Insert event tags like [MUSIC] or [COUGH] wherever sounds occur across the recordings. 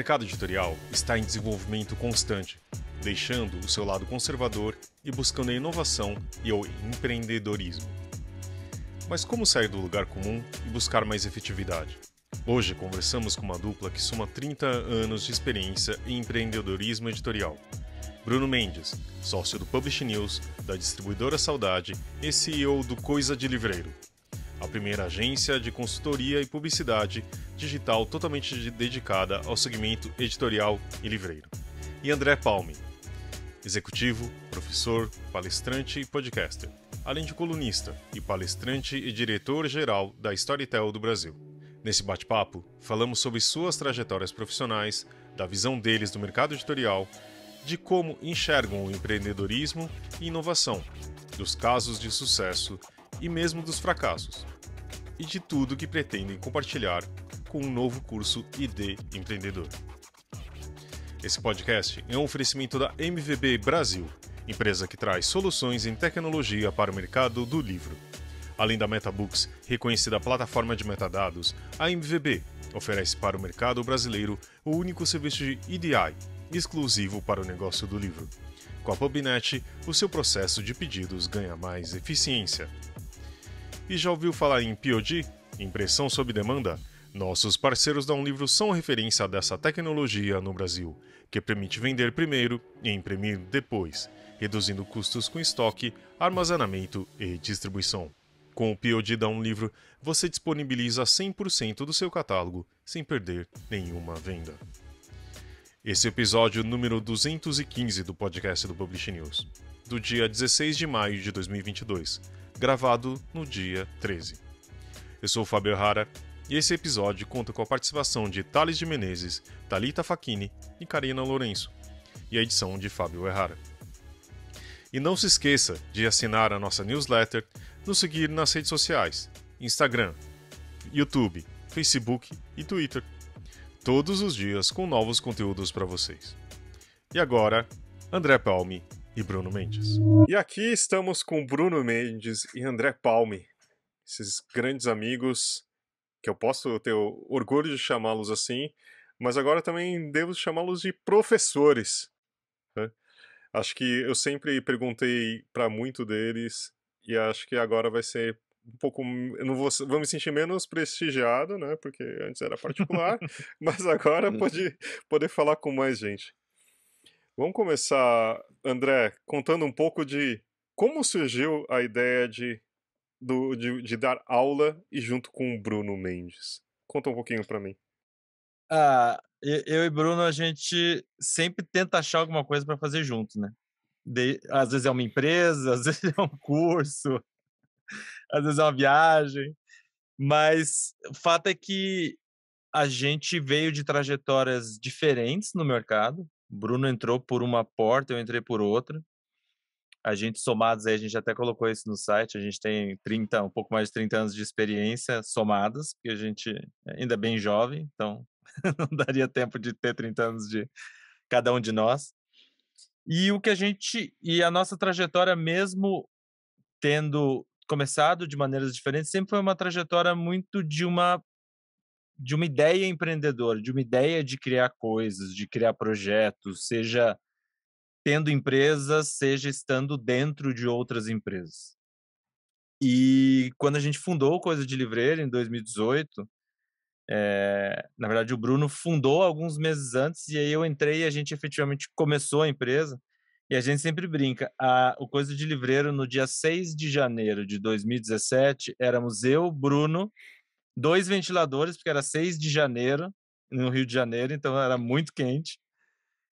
mercado editorial está em desenvolvimento constante, deixando o seu lado conservador e buscando a inovação e o empreendedorismo. Mas como sair do lugar comum e buscar mais efetividade? Hoje conversamos com uma dupla que soma 30 anos de experiência em empreendedorismo editorial. Bruno Mendes, sócio do Publish News, da distribuidora Saudade e CEO do Coisa de Livreiro, a primeira agência de consultoria e publicidade digital totalmente dedicada ao segmento editorial e livreiro. E André Palme, executivo, professor, palestrante e podcaster, além de colunista e palestrante e diretor-geral da Storytel do Brasil. Nesse bate-papo, falamos sobre suas trajetórias profissionais, da visão deles do mercado editorial, de como enxergam o empreendedorismo e inovação, dos casos de sucesso e mesmo dos fracassos, e de tudo que pretendem compartilhar com um novo curso ID Empreendedor. Esse podcast é um oferecimento da MVB Brasil, empresa que traz soluções em tecnologia para o mercado do livro. Além da MetaBooks, reconhecida plataforma de metadados, a MVB oferece para o mercado brasileiro o único serviço de EDI, exclusivo para o negócio do livro. Com a PubNet, o seu processo de pedidos ganha mais eficiência. E já ouviu falar em POD? Impressão sob demanda? Nossos parceiros da Um Livro são referência dessa tecnologia no Brasil, que permite vender primeiro e imprimir depois, reduzindo custos com estoque, armazenamento e distribuição. Com o POD da Um Livro, você disponibiliza 100% do seu catálogo sem perder nenhuma venda. Esse episódio número 215 do podcast do Publish News, do dia 16 de maio de 2022 gravado no dia 13. Eu sou o Fábio Errara e esse episódio conta com a participação de Thales de Menezes, Talita Facchini e Karina Lourenço, e a edição de Fábio Errara. E não se esqueça de assinar a nossa newsletter, nos seguir nas redes sociais, Instagram, YouTube, Facebook e Twitter, todos os dias com novos conteúdos para vocês. E agora, André Palme e Bruno Mendes. E aqui estamos com Bruno Mendes e André Palme, esses grandes amigos que eu posso ter orgulho de chamá-los assim, mas agora também devo chamá-los de professores. Né? Acho que eu sempre perguntei para muito deles e acho que agora vai ser um pouco, eu não vou, vou me sentir menos prestigiado, né? Porque antes era particular, [LAUGHS] mas agora pode uhum. poder falar com mais gente. Vamos começar, André, contando um pouco de como surgiu a ideia de, do, de, de dar aula e junto com o Bruno Mendes. Conta um pouquinho para mim. Ah, eu e Bruno, a gente sempre tenta achar alguma coisa para fazer junto, né? De, às vezes é uma empresa, [LAUGHS] às vezes é um curso, às vezes é uma viagem. Mas o fato é que a gente veio de trajetórias diferentes no mercado. Bruno entrou por uma porta, eu entrei por outra. A gente somados aí, a gente até colocou isso no site, a gente tem 30, um pouco mais de 30 anos de experiência somadas, porque a gente é ainda é bem jovem, então [LAUGHS] não daria tempo de ter 30 anos de cada um de nós. E o que a gente e a nossa trajetória mesmo tendo começado de maneiras diferentes, sempre foi uma trajetória muito de uma de uma ideia empreendedora, de uma ideia de criar coisas, de criar projetos, seja tendo empresas, seja estando dentro de outras empresas. E quando a gente fundou Coisa de Livreiro, em 2018, é, eh, na verdade o Bruno fundou alguns meses antes, e aí eu entrei e a gente efetivamente começou a empresa. E a gente sempre brinca, a, o Coisa de Livreiro, no dia 6 de janeiro de 2017, éramos eu, Bruno, dois ventiladores, porque era 6 de janeiro, no Rio de Janeiro, então era muito quente.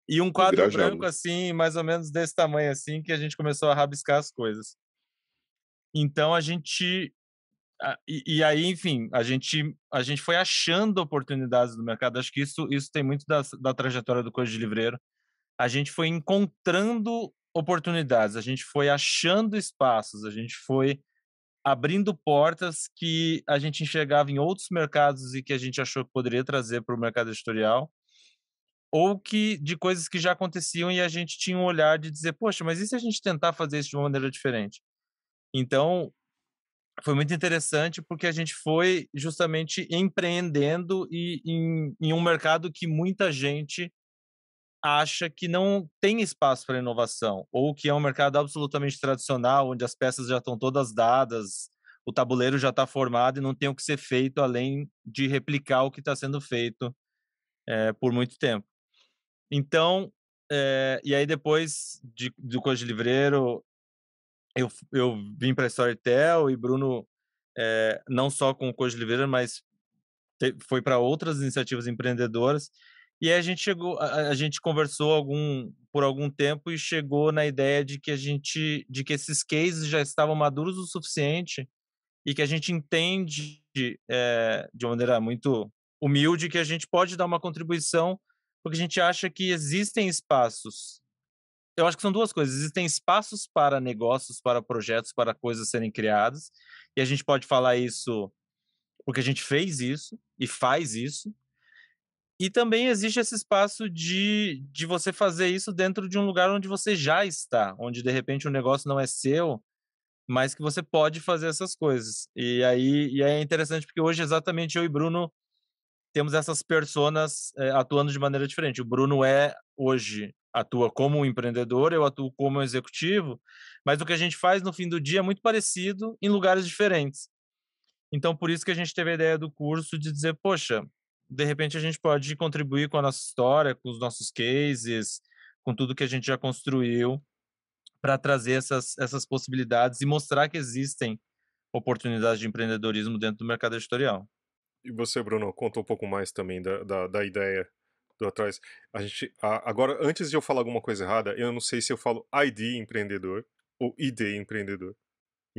E um quadro branco, assim, mais ou menos desse tamanho, assim, que a gente começou a rabiscar as coisas. Então a gente. E, e, aí, enfim, a gente, a gente foi achando oportunidades no mercado. Acho que isso, isso tem muito da, da trajetória do Coisa de Livreiro. A gente foi encontrando oportunidades, a gente foi achando espaços, a gente foi abrindo portas que a gente enxergava em outros mercados e que a gente achou que poderia trazer para o mercado editorial, ou que de coisas que já aconteciam e a gente tinha um olhar de dizer, poxa, mas e se a gente tentar fazer isso de uma maneira diferente? Então, foi muito interessante porque a gente foi justamente empreendendo e em, em um mercado que muita gente acha que não tem espaço para inovação, ou que é um mercado absolutamente tradicional, onde as peças já estão todas dadas, o tabuleiro já está formado e não tem o que ser feito além de replicar o que está sendo feito é, por muito tempo. Então, é, e aí depois de, do Coisa de Livreiro, eu, eu vim para a Storytel e Bruno, é, não só com o Coisa de Livreiro, mas te, foi para outras iniciativas empreendedoras. E aí a gente chegou, a, a gente conversou algum, por algum tempo e chegou na ideia de que a gente, de que esses cases já estavam maduros o suficiente e que a gente entende é, de uma maneira muito humilde que a gente pode dar uma contribuição porque a gente acha que existem espaços. Eu acho que são duas coisas. Existem espaços para negócios, para projetos, para coisas serem criadas. E a gente pode falar isso porque a gente fez isso e faz isso. E também existe esse espaço de, de você fazer isso dentro de um lugar onde você já está, onde de repente o um negócio não é seu, mas que você pode fazer essas coisas. E aí, e aí é interessante porque hoje exatamente eu e Bruno temos essas personas é, atuando de maneira diferente. O Bruno é hoje atua como um empreendedor, eu atuo como um executivo, mas o que a gente faz no fim do dia é muito parecido em lugares diferentes. Então, por isso que a gente teve a ideia do curso de dizer, poxa, de repente a gente pode contribuir com a nossa história, com os nossos cases, com tudo que a gente já construiu, para trazer essas, essas possibilidades e mostrar que existem oportunidades de empreendedorismo dentro do mercado editorial. E você, Bruno, conta um pouco mais também da, da, da ideia do atrás. A gente, a, agora, antes de eu falar alguma coisa errada, eu não sei se eu falo ID empreendedor ou ID empreendedor.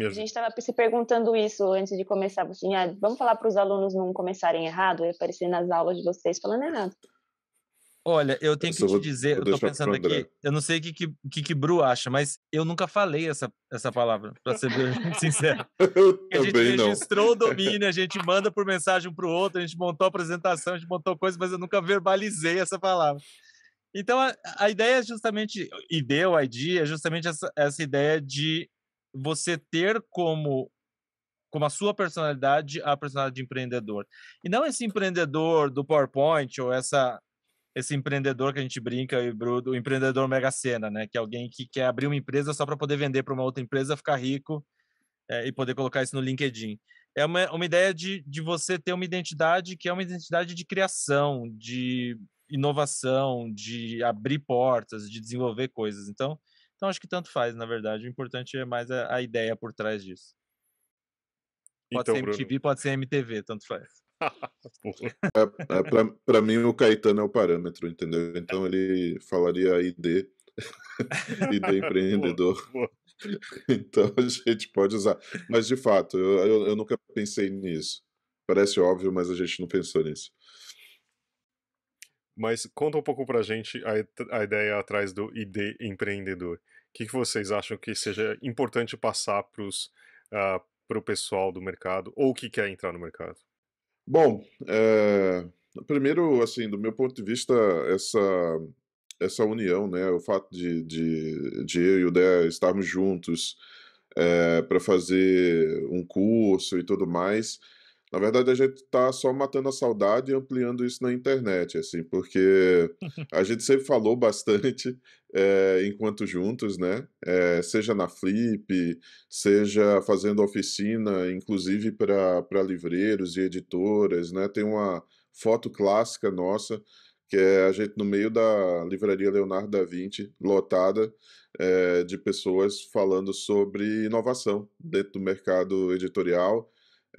A gente estava se perguntando isso antes de começar. Assim, ah, vamos falar para os alunos não começarem errado e aparecer nas aulas de vocês falando errado. Olha, eu tenho eu que te vou, dizer, eu tô pensando aqui, eu não sei o que, que, que, Bru acha, mas eu nunca falei essa, essa palavra, para ser [LAUGHS] sincero. eu a gente registrou o domínio, a gente [LAUGHS] manda por mensagem um para o outro, a gente montou a apresentação, a gente montou coisa, mas eu nunca verbalizei essa palavra. Então, a, a ideia é justamente, e deu a ideia, é justamente essa, essa ideia de você ter como como a sua personalidade a personalidade de empreendedor. E não esse empreendedor do PowerPoint ou essa esse empreendedor que a gente brinca e brudo, o empreendedor mega sena, né, que é alguém que quer abrir uma empresa só para poder vender para uma outra empresa, ficar rico é, e poder colocar isso no LinkedIn. É uma, uma ideia de, de você ter uma identidade que é uma identidade de criação, de inovação, de abrir portas, de desenvolver coisas. Então, então acho que tanto faz, na verdade. O importante é mais a, a ideia por trás disso. Pode então, ser MTV, Bruno. pode ser MTV, tanto faz. [LAUGHS] é, é pra, pra, mim, o Caetano é o parâmetro, entendeu? Então ele falaria ID, [LAUGHS] ID empreendedor. Boa, boa. [LAUGHS] Então a gente pode usar. Mas de fato, eu, eu, eu nunca pensei nisso. Parece óbvio, mas a gente não pensou nisso. Mas conta um pouco pra gente a, a ideia atrás do ID empreendedor que, que vocês acham que seja importante passar para uh, o pessoal do mercado ou que quer entrar no mercado? Bom, é, primeiro, assim, do meu ponto de vista, essa essa união, né? O fato de, de, de eu e o Dé estarmos juntos é, para fazer um curso e tudo mais, na verdade, a gente tá só matando a saudade e ampliando isso na internet, assim, porque [LAUGHS] a gente sempre falou bastante é, enquanto juntos, né? É, seja na Flip, seja fazendo oficina, inclusive para livreiros e editoras, né? Tem uma foto clássica nossa que é a gente no meio da livraria Leonardo da Vinci, lotada é, de pessoas falando sobre inovação dentro do mercado editorial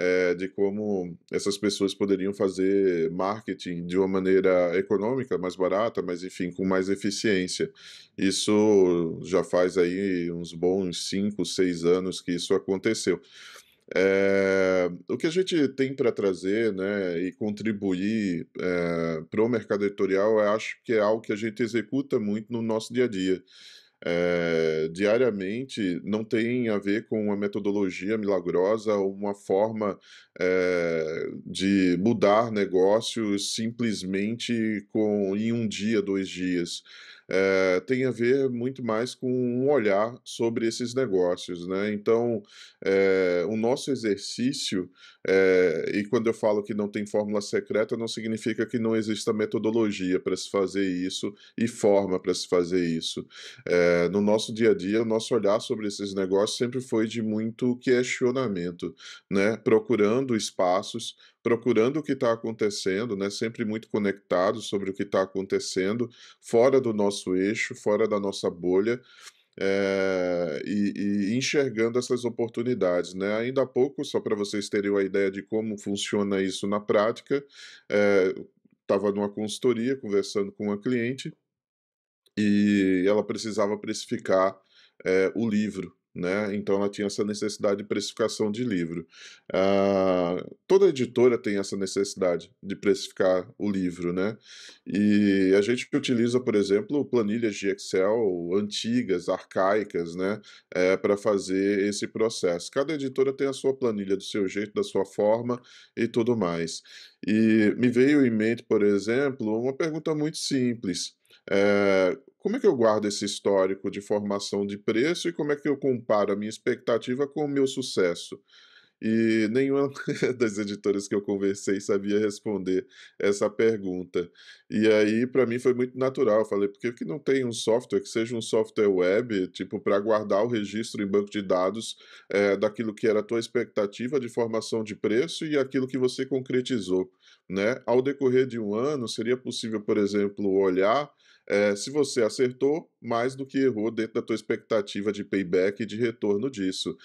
é, de como essas pessoas poderiam fazer marketing de uma maneira econômica, mais barata, mas enfim, com mais eficiência. Isso já faz aí uns bons 5, 6 anos que isso aconteceu. É, o que a gente tem para trazer né, e contribuir é, eh, para o mercado editorial, eu acho que é algo que a gente executa muito no nosso dia a dia é, diariamente não tem a ver com uma metodologia milagrosa ou uma forma é, de mudar negócios simplesmente com, em um dia, dois dias é, tem a ver muito mais com um olhar sobre esses negócios. Né? Então, é, o nosso exercício, é, e quando eu falo que não tem fórmula secreta, não significa que não exista metodologia para se fazer isso e forma para se fazer isso. no nosso dia a dia, o nosso olhar sobre esses negócios sempre foi de muito questionamento, né? procurando espaços procurando o que está acontecendo, né? sempre muito conectados sobre o que está acontecendo, fora do nosso eixo, fora da nossa bolha. É, e, e, enxergando essas oportunidades. Né? Ainda há pouco, só para vocês terem a ideia de como funciona isso na prática, estava eh, é, numa consultoria conversando com uma cliente e ela precisava precificar é, o livro né? Então ela tinha essa necessidade de precificação de livro. Ah, toda editora tem essa necessidade de precificar o livro, né? E a gente utiliza, por exemplo, planilhas de Excel antigas, arcaicas, né? É, eh, Para fazer esse processo. Cada editora tem a sua planilha do seu jeito, da sua forma e tudo mais. E me veio em mente, por exemplo, uma pergunta muito simples. É, como é que eu guardo esse histórico de formação de preço e como é que eu comparo a minha expectativa com o meu sucesso? E nenhuma [LAUGHS] das editoras que eu conversei sabia responder essa pergunta. E aí, para mim, foi muito natural. Eu falei, por que, que não tem um software que seja um software web, tipo, para guardar o registro em banco de dados é, daquilo que era a tua expectativa de formação de preço e aquilo que você concretizou? Né? Ao decorrer de um ano, seria possível, por exemplo, olhar é, se você acertou mais do que errou dentro da tua expectativa de payback e de retorno disso.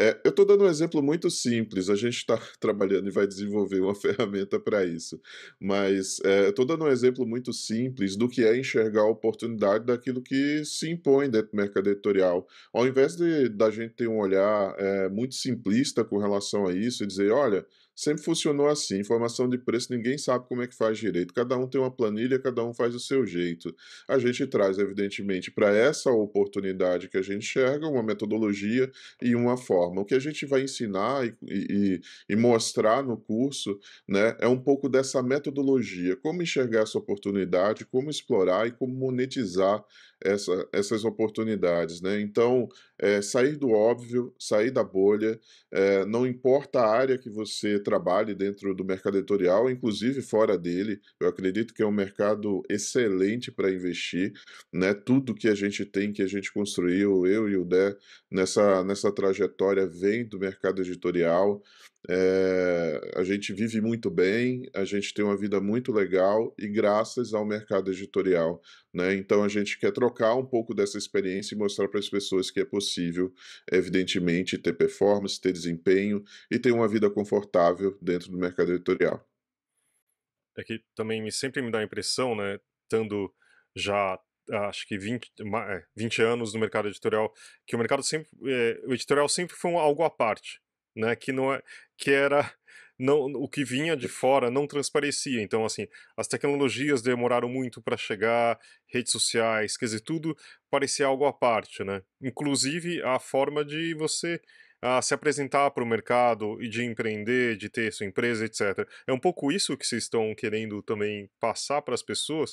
É, eu estou dando um exemplo muito simples, a gente está [LAUGHS] trabalhando e vai desenvolver uma [LAUGHS] ferramenta para isso, mas é, estou dando um exemplo muito simples do que é enxergar a oportunidade daquilo que se impõe dentro do mercado editorial. Ao invés de da gente ter um olhar é, muito simplista com relação a isso e dizer, olha, sempre funcionou assim. Informação de preço, ninguém sabe como é que faz direito. Cada um tem uma planilha, cada um faz o seu jeito. A gente traz, evidentemente, para essa oportunidade que a gente enxerga, uma metodologia e uma forma forma. O que a gente vai ensinar e, e, e mostrar no curso né, é um pouco dessa metodologia, como enxergar essa oportunidade, como explorar e como monetizar essa, essas oportunidades. Né? Então, é, sair do óbvio, sair da bolha, é, não importa a área que você trabalhe dentro do mercado editorial, inclusive fora dele. Eu acredito que é um mercado excelente para investir, né? Tudo que a gente tem, que a gente construiu, eu e o Dé, nessa, nessa trajetória vem do mercado editorial. É, a gente vive muito bem, a gente tem uma vida muito legal e graças ao mercado editorial. Né? Então a gente quer trocar um pouco dessa experiência e mostrar para as pessoas que é possível, evidentemente, ter performance, ter desempenho e ter uma vida confortável dentro do mercado editorial. É que também me, sempre me dá a impressão, né, estando já acho que 20, 20 é, anos no mercado editorial, que o mercado sempre, é, o editorial sempre foi algo à parte né? Que não é, que era não, o que vinha de fora não transparecia. Então, assim, as tecnologias demoraram muito para chegar, redes sociais, quer dizer, tudo parecia algo à parte, né? Inclusive a forma de você a ah, se apresentar para o mercado e de empreender, de ter sua empresa, etc. É um pouco isso que vocês estão querendo também passar para as pessoas?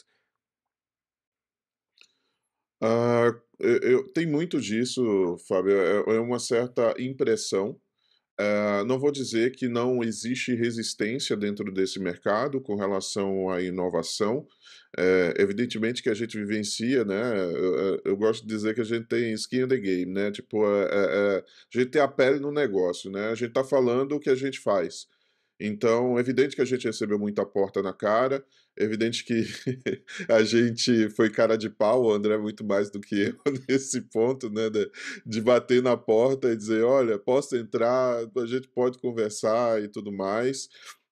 Uh, ah, eu, eu, tem muito disso, Fábio. É, é uma certa impressão Uh, não vou dizer que não existe resistência dentro desse mercado com relação à inovação. Uh, evidentemente que a gente vivencia, né? Eu, eu, gosto de dizer que a gente tem skin in the game, né? Tipo, a, é, é, é, a gente tem a pele no negócio, né? A gente está falando o que a gente faz. Então, é evidente que a gente recebeu muita porta na cara, Evidente que [LAUGHS] a gente foi cara de pau, o André muito mais do que [LAUGHS] eu nesse ponto, né? De, de bater na porta e dizer, olha, posso entrar, a gente pode conversar e tudo mais.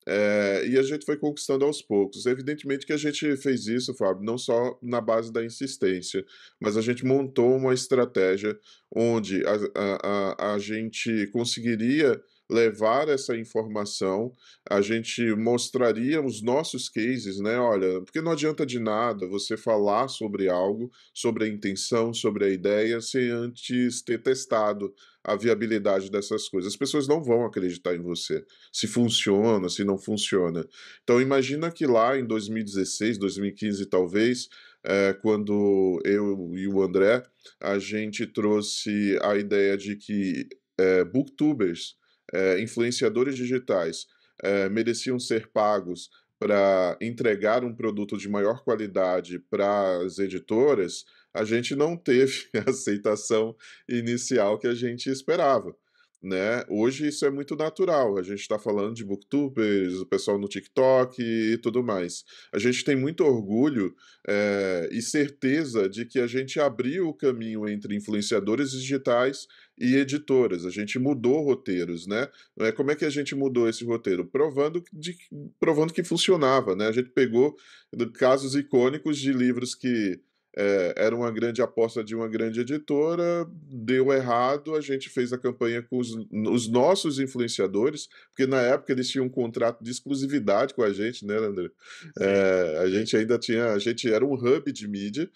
É, e a gente foi conquistando aos poucos. Evidentemente que a gente fez isso, Fábio, não só na base da insistência, mas a gente montou uma estratégia onde a, a, a, a gente conseguiria levar essa informação, a gente mostraria os nossos cases, né? Olha, porque não adianta de nada você falar sobre algo, sobre a intenção, sobre a ideia, sem antes ter testado a viabilidade dessas coisas. As pessoas não vão acreditar em você, se funciona, se não funciona. Então imagina que lá em 2016, 2015 talvez, é, quando eu e o André, a gente trouxe a ideia de que é, booktubers é, influenciadores digitais é, mereciam ser pagos para entregar um produto de maior qualidade para as editoras, a gente não teve [LAUGHS] a aceitação inicial que a gente esperava né? Hoje isso é muito natural. A gente está falando de booktubers, o pessoal no TikTok e tudo mais. A gente tem muito orgulho é, e certeza de que a gente abriu o caminho entre influenciadores digitais e editoras. A gente mudou roteiros, né? É, como é que a gente mudou esse roteiro? Provando, de, provando que funcionava, né? A gente pegou eh, casos icônicos de livros que é, era uma grande aposta de uma grande editora, deu errado, a gente fez a campanha com os, os nossos influenciadores, porque na época eles tinham um contrato de exclusividade com a gente, né, André? É, a gente ainda tinha, a gente era um hub de mídia,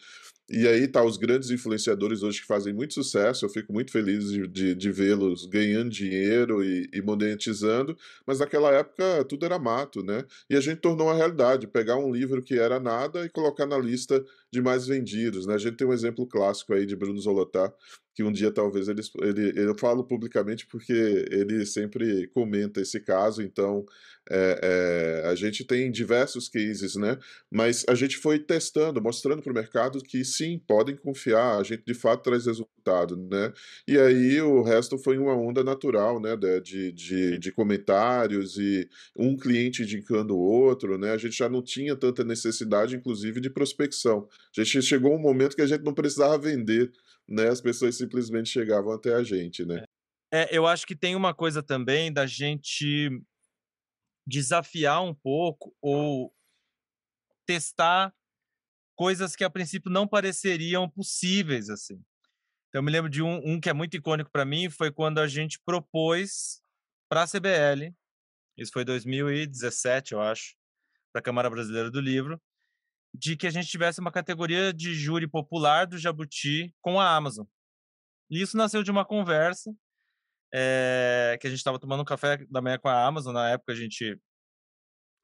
e aí tá os grandes influenciadores hoje que fazem muito sucesso, eu fico muito feliz de, de, de vê-los ganhando dinheiro e, e, monetizando, mas naquela época tudo era mato, né? E a gente tornou uma realidade, pegar um livro que era nada e colocar na lista de mais vendidos. Né? A gente tem um exemplo clássico aí de Bruno Zolotá, que um dia talvez ele, ele, eu falo publicamente porque ele sempre comenta esse caso, então é, é, a gente tem diversos cases, né? Mas a gente foi testando, mostrando para o mercado que sim, podem confiar, a gente de fato traz resultado, né? E aí o resto foi uma onda natural, né? De, de, de comentários e um cliente indicando o outro, né? A gente já não tinha tanta necessidade, inclusive, de prospecção gente chegou um momento que a gente não precisava vender, né? As pessoas simplesmente chegavam até a gente, né? É, eu acho que tem uma coisa também da gente desafiar um pouco ou testar coisas que a princípio não pareceriam possíveis assim. Então, eu me lembro de um, um que é muito icônico para mim, foi quando a gente propôs para a CBL, isso foi 2017, eu acho, para a Câmara Brasileira do Livro, de que a gente tivesse uma categoria de júri popular do Jabuti com a Amazon. E isso nasceu de uma conversa é, que a gente estava tomando um café da manhã com a Amazon. Na época a gente,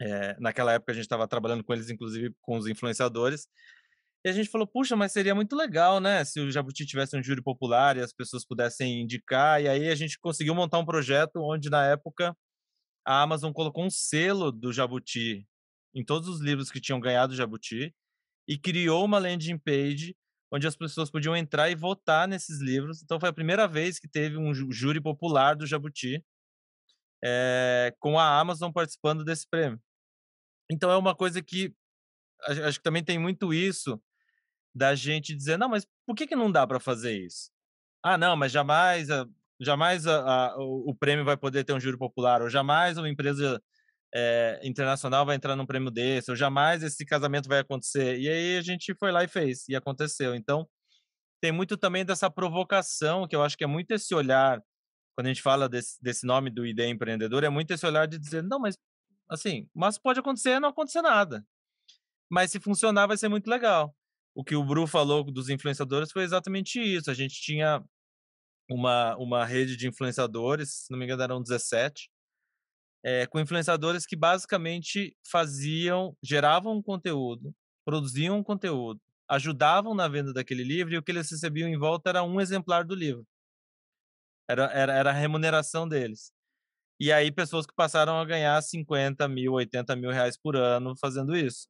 é, naquela época a gente estava trabalhando com eles, inclusive com os influenciadores. E a gente falou, puxa, mas seria muito legal, né? Se o Jabuti tivesse um júri popular e as pessoas pudessem indicar. E aí a gente conseguiu montar um projeto onde, na época, a Amazon colocou um selo do Jabuti em todos os livros que tinham ganhado Jabuti e criou uma landing page onde as pessoas podiam entrar e votar nesses livros. Então foi a primeira vez que teve um júri popular do Jabuti é, com a Amazon participando desse prêmio. Então é uma coisa que acho que também tem muito isso da gente dizer não, mas por que, que não dá para fazer isso? Ah, não, mas jamais, jamais a, a, o prêmio vai poder ter um júri popular ou jamais uma empresa é, internacional vai entrar num prêmio desse, ou jamais esse casamento vai acontecer. E aí a gente foi lá e fez, e aconteceu. Então, tem muito também dessa provocação, que eu acho que é muito esse olhar, quando a gente fala desse, desse nome do ideia empreendedor, é muito esse olhar de dizer, não, mas assim, mas pode acontecer não acontecer nada. Mas se funcionar, vai ser muito legal. O que o Bru falou dos influenciadores foi exatamente isso. A gente tinha uma, uma rede de influenciadores, se não me engano eram 17, é, com influenciadores que basicamente faziam, geravam um conteúdo, produziam um conteúdo, ajudavam na venda daquele livro e o que eles recebiam em volta era um exemplar do livro. Era, era, era a remuneração deles. E aí, pessoas que passaram a ganhar 50 mil, 80 mil reais por ano fazendo isso.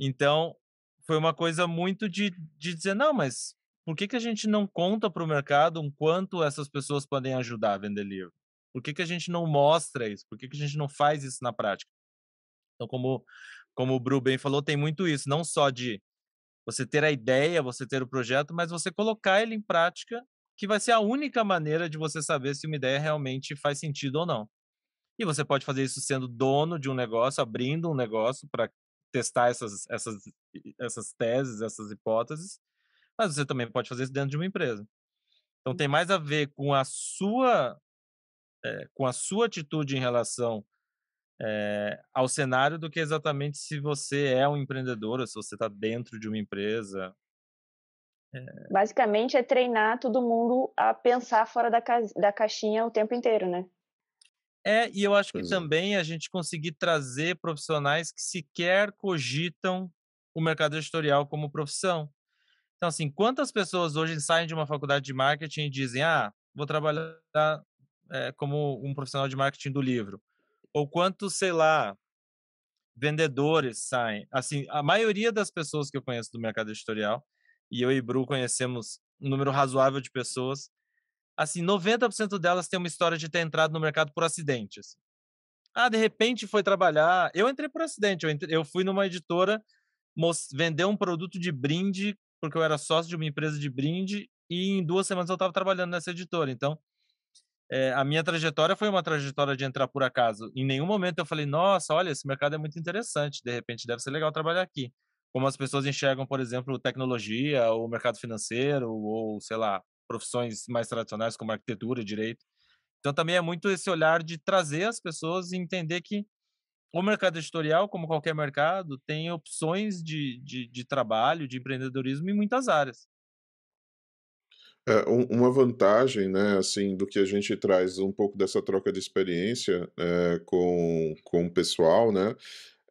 Então, foi uma coisa muito de, de dizer: não, mas por que, que a gente não conta para o mercado um quanto essas pessoas podem ajudar a vender livro? Por que, que a gente não mostra isso? Por que, que a gente não faz isso na prática? Então, como, como o Bru bem falou, tem muito isso, não só de você ter a ideia, você ter o projeto, mas você colocar ele em prática, que vai ser a única maneira de você saber se uma ideia realmente faz sentido ou não. E você pode fazer isso sendo dono de um negócio, abrindo um negócio para testar essas, essas, essas teses, essas hipóteses, mas você também pode fazer isso dentro de uma empresa. Então hum. tem mais a ver com a sua é, com a sua atitude em relação é, ao cenário do que exatamente se você é um empreendedor ou se você está dentro de uma empresa. É... Basicamente é treinar todo mundo a pensar fora da, ca... da caixinha o tempo inteiro, né? É, e eu acho que é. também a gente conseguir trazer profissionais que sequer cogitam o mercado editorial como profissão. Então, assim, quantas pessoas hoje saem de uma faculdade de marketing e dizem, ah, vou trabalhar é, como um profissional de marketing do livro? Ou quantos, sei lá, vendedores saem? Assim, a maioria das pessoas que eu conheço do mercado editorial, e eu e Bru conhecemos um número razoável de pessoas, assim, 90% delas têm uma história de ter entrado no mercado por acidente. Assim. Ah, de repente foi trabalhar. Eu entrei por acidente, eu, eu fui numa editora vender um produto de brinde, porque eu era sócio de uma empresa de brinde, e em duas semanas eu estava trabalhando nessa editora. Então, é, a minha trajetória foi uma trajetória de entrar por acaso. Em nenhum momento eu falei, nossa, olha, esse mercado é muito interessante, de repente deve ser legal trabalhar aqui. Como as pessoas enxergam, por exemplo, tecnologia, ou mercado financeiro, ou sei lá, profissões mais tradicionais como arquitetura e direito. Então também é muito esse olhar de trazer as pessoas e entender que o mercado editorial, como qualquer mercado, tem opções de, de, de trabalho, de empreendedorismo em muitas áreas. É, uma vantagem, né, assim, do que a gente traz um pouco dessa troca de experiência é, com, com o pessoal, né,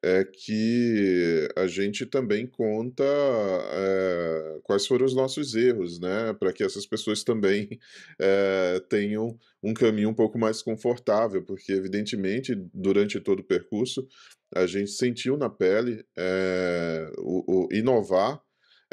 é que a gente também conta é, quais foram os nossos erros, né, para que essas pessoas também é, tenham um caminho um pouco mais confortável, porque evidentemente durante todo o percurso a gente sentiu na pele é, o, o inovar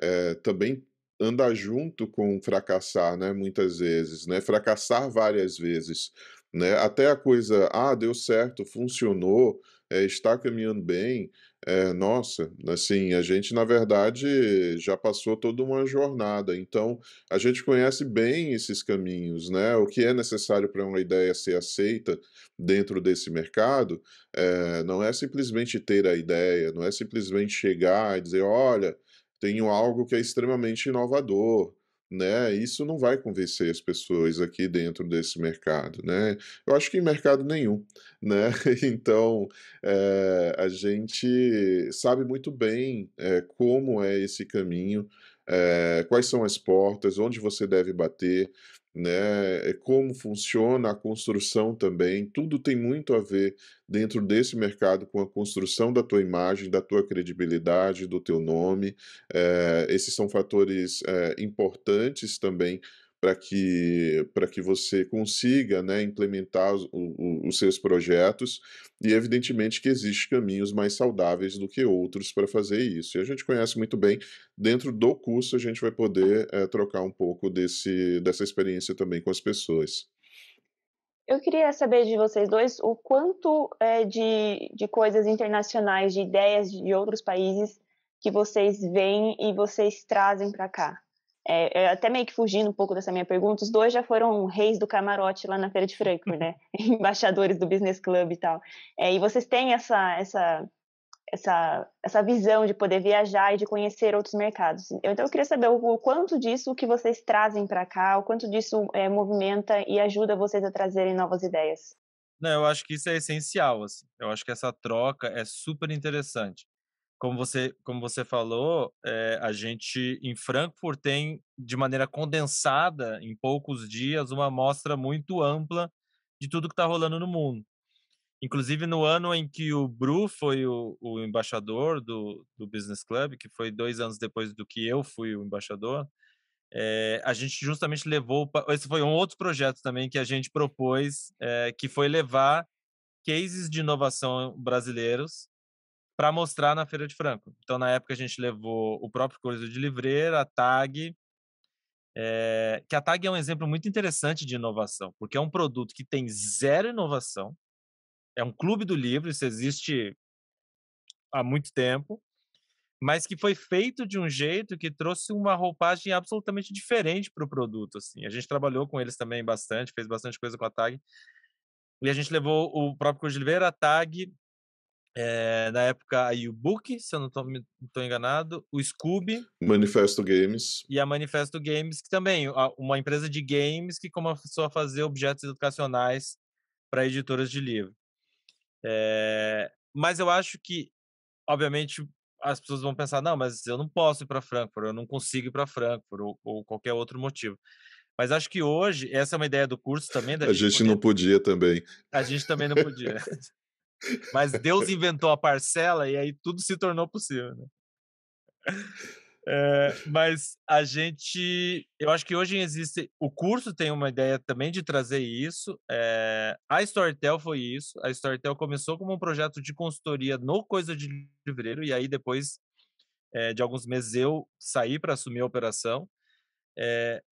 é, também anda junto com fracassar, né? Muitas vezes, né? Fracassar várias vezes, né? Até a coisa, ah, deu certo, funcionou, é, está caminhando bem. É, nossa, assim, a gente na verdade já passou toda uma jornada, então a gente conhece bem esses caminhos, né? O que é necessário para uma ideia ser aceita dentro desse mercado é, não é simplesmente ter a ideia, não é simplesmente chegar e dizer, olha, tenho algo que é extremamente inovador, né? Isso não vai convencer as pessoas aqui dentro desse mercado, né? Eu acho que em mercado nenhum, [LAUGHS] né? Então é, a gente sabe muito bem é, como é esse caminho é, quais são as portas, onde você deve bater, né, eh, como funciona a construção também, tudo tem muito a ver dentro desse mercado com a construção da tua imagem, da tua credibilidade, do teu nome. É, esses são fatores é, importantes também para que, que você consiga né, implementar os, o, os seus projetos e evidentemente que existem caminhos mais saudáveis do que outros para fazer isso. E a gente conhece muito bem, dentro do curso a gente vai poder é, trocar um pouco desse, dessa experiência também com as pessoas. Eu queria saber de vocês dois o quanto é, de, de coisas internacionais, de ideias de outros países que vocês veem e vocês trazem para cá. É, até meio que fugindo um pouco dessa minha pergunta, os dois já foram reis do camarote lá na Feira de Frankfurt, né? [LAUGHS] Embaixadores do Business Club e tal. É, e vocês têm essa, essa, essa, essa visão de poder viajar e de conhecer outros mercados. Então, eu queria saber o, o quanto disso que vocês trazem para cá, o quanto disso é, movimenta e ajuda vocês a trazerem novas ideias. Não, eu acho que isso é essencial. Assim. Eu acho que essa troca é super interessante como você, como você falou, é, a gente em Frankfurt tem, de maneira condensada, em poucos dias, uma amostra muito ampla de tudo que está rolando no mundo. Inclusive, no ano em que o Bru foi o, o embaixador do, do Business Club, que foi dois anos depois do que eu fui o embaixador, é, a gente justamente levou. Esse foi um outro projeto também que a gente propôs, é, que foi levar cases de inovação brasileiros para mostrar na Feira de Franco. Então, na época, a gente levou o próprio Coisa de Livreira, a TAG, é, que a TAG é um exemplo muito interessante de inovação, porque é um produto que tem zero inovação, é um clube do livro, isso existe há muito tempo, mas que foi feito de um jeito que trouxe uma roupagem absolutamente diferente para o produto. Assim. A gente trabalhou com eles também bastante, fez bastante coisa com a TAG, e a gente levou o próprio Curso de livreira, a TAG é, na época, a U-Book, se eu não estou enganado, o Scooby. Manifesto Games. E a Manifesto Games, que também, uma empresa de games que começou a fazer objetos educacionais para editoras de livro. É, mas eu acho que, obviamente, as pessoas vão pensar: não, mas eu não posso ir para Frankfurt, eu não consigo ir para Frankfurt, ou, ou qualquer outro motivo. Mas acho que hoje, essa é uma ideia do curso também. a gente não podia também. A gente também não podia. [LAUGHS] [LAUGHS] Mas Deus inventou a parcela e aí tudo se tornou possível. Né? É, mas a gente, eu acho que hoje existe. O curso tem uma ideia também de trazer isso. É, a Storytel foi isso. A Storytel começou como um projeto de consultoria no Coisa de Livreiro, e aí depois é, de alguns meses eu saí para assumir a operação.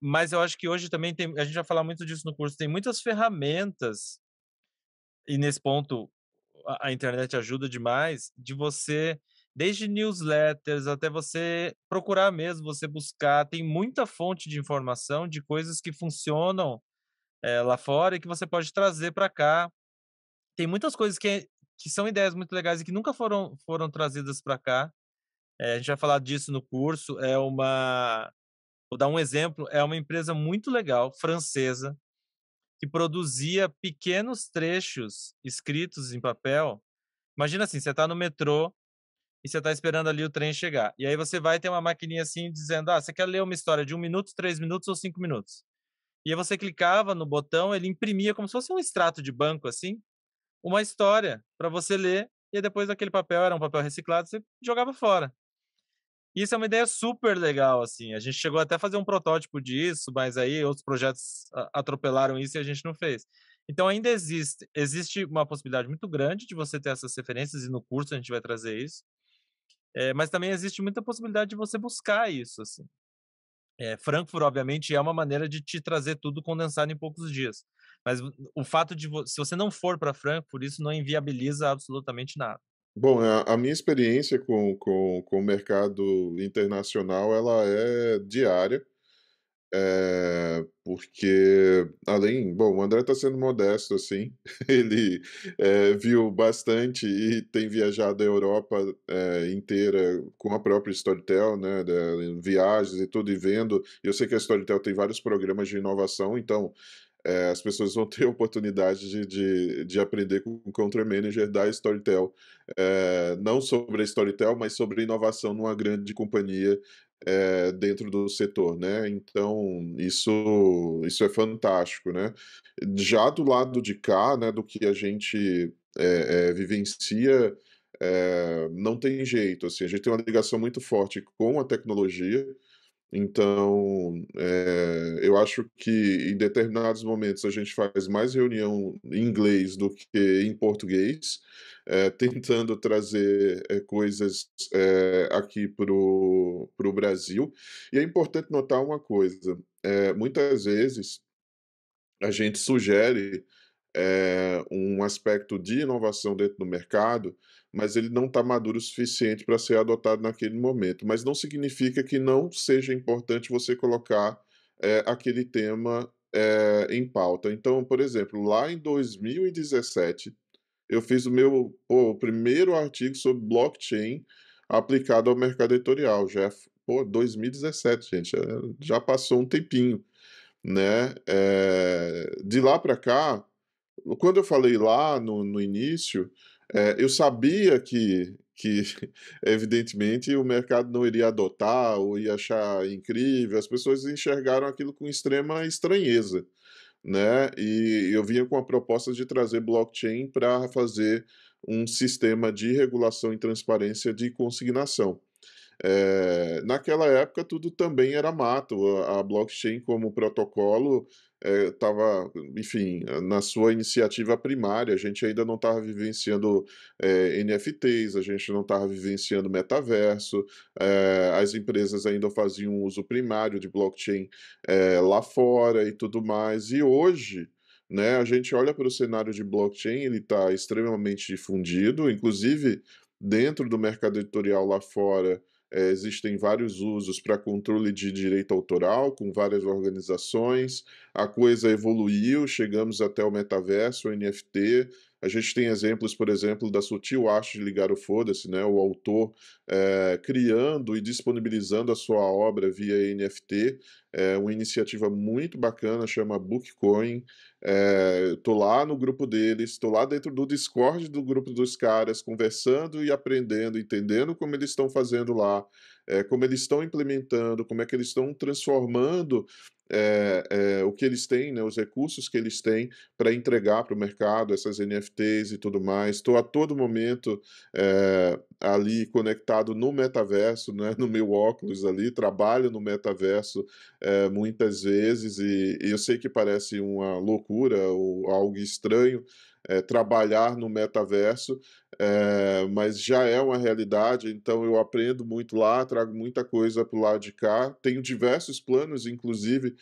mas eu acho que hoje também tem. A gente vai falar muito disso no curso. Tem muitas ferramentas, e nesse ponto a internet ajuda demais de você, desde newsletters até você procurar mesmo, você buscar, tem muita fonte de informação de coisas que funcionam é, lá fora e que você pode trazer para cá. Tem muitas coisas que, é, que são ideias muito legais e que nunca foram, foram trazidas para cá. É, a gente vai falar disso no curso. É uma. Vou dar um exemplo: é uma empresa muito legal, francesa, que produzia pequenos trechos escritos em papel. Imagina assim, você está no metrô e você está esperando ali o trem chegar. E aí você vai ter uma maquininha assim dizendo, ah, você quer ler uma história de um minuto, três minutos ou cinco minutos? E aí você clicava no botão, ele imprimia como se fosse um extrato de banco, assim, uma história para você ler. E depois daquele papel, era um papel reciclado, você jogava fora. Isso é uma ideia super legal, assim. A gente chegou até a fazer um protótipo disso, mas aí outros projetos atropelaram isso e a gente não fez. Então ainda existe, existe uma possibilidade muito grande de você ter essas referências e no curso a gente vai trazer isso. É, mas também existe muita possibilidade de você buscar isso, assim. É, Frankfurt, obviamente, é uma maneira de te trazer tudo condensado em poucos dias. Mas o fato de, se você não for para Frankfurt, isso não inviabiliza absolutamente nada. Bom, a, a minha experiência com, com, com o mercado internacional, ela é diária. É, porque além, bom, o André está sendo modesto assim, [LAUGHS] ele é, viu bastante e tem viajado a Europa é, inteira com a própria Storytel, né, de, viagens e tudo e vendo. Eu sei que a Storytel tem vários programas de inovação, então é, as pessoas vão ter a [LAUGHS] oportunidade de, de, de, aprender com o Country Manager da Storytel, é, não sobre a Storytel, mas sobre inovação numa grande companhia é, dentro do setor, né? Então isso isso é fantástico, né? Já do lado de cá, né, do que a gente é, é, vivencia, não tem jeito, assim, a gente tem uma ligação muito forte com a tecnologia, então, é, eu acho que em determinados momentos a gente faz mais reunião em inglês do que em português, é, tentando trazer é, coisas aqui para o Brasil. E é importante notar uma coisa: muitas vezes a gente sugere um aspecto de inovação dentro do mercado mas ele não está maduro o suficiente para ser adotado naquele momento. Mas não significa que não seja importante você colocar é, aquele tema é, em pauta. Então, por exemplo, lá em 2017, eu fiz o meu pô, o primeiro artigo sobre blockchain aplicado ao mercado editorial. Já é, pô, 2017, gente, já passou um tempinho, né? É, de lá para cá, quando eu falei lá no, no início, é, eu sabia que, que, [LAUGHS] evidentemente, o mercado não iria adotar ou ia achar incrível. As pessoas enxergaram aquilo com extrema estranheza. Né? E eu vinha com a proposta de trazer blockchain para fazer um sistema de regulação e transparência de consignação. É, naquela época, tudo também era mato. A, a blockchain, como protocolo, estava, eh, é, enfim, eh, na sua iniciativa primária, a gente ainda não estava vivenciando é, eh, NFTs, a gente não estava vivenciando metaverso, é, as empresas ainda faziam uso primário de blockchain lá fora e tudo mais. E hoje, né, a gente olha para o cenário de blockchain, ele está extremamente difundido, inclusive dentro do mercado editorial lá fora. É, existem vários usos para controle de direito autoral com várias organizações. A coisa evoluiu, chegamos até o metaverso, o NFT, a gente tem exemplos, por exemplo, da sutil arte de ligar o foda-se, né? O autor é, criando e disponibilizando a sua obra via NFT. É eh, uma iniciativa muito bacana, chama Bookcoin. É, tô lá no grupo deles, tô lá dentro do Discord do grupo dos caras, conversando e aprendendo, entendendo como eles estão fazendo lá, é, como eles estão implementando, como é que eles estão transformando é, é, o que eles têm, né, os recursos que eles têm para entregar para o mercado essas NFTs e tudo mais. Estou a todo momento é, ali conectado no metaverso, né, no meu óculos ali, trabalho no metaverso muitas vezes e, e eu sei que parece uma loucura ou algo estranho, é, trabalhar no metaverso, é, mas já é uma realidade, então eu aprendo muito lá, trago muita coisa para o lado de cá. Tenho diversos planos, inclusive,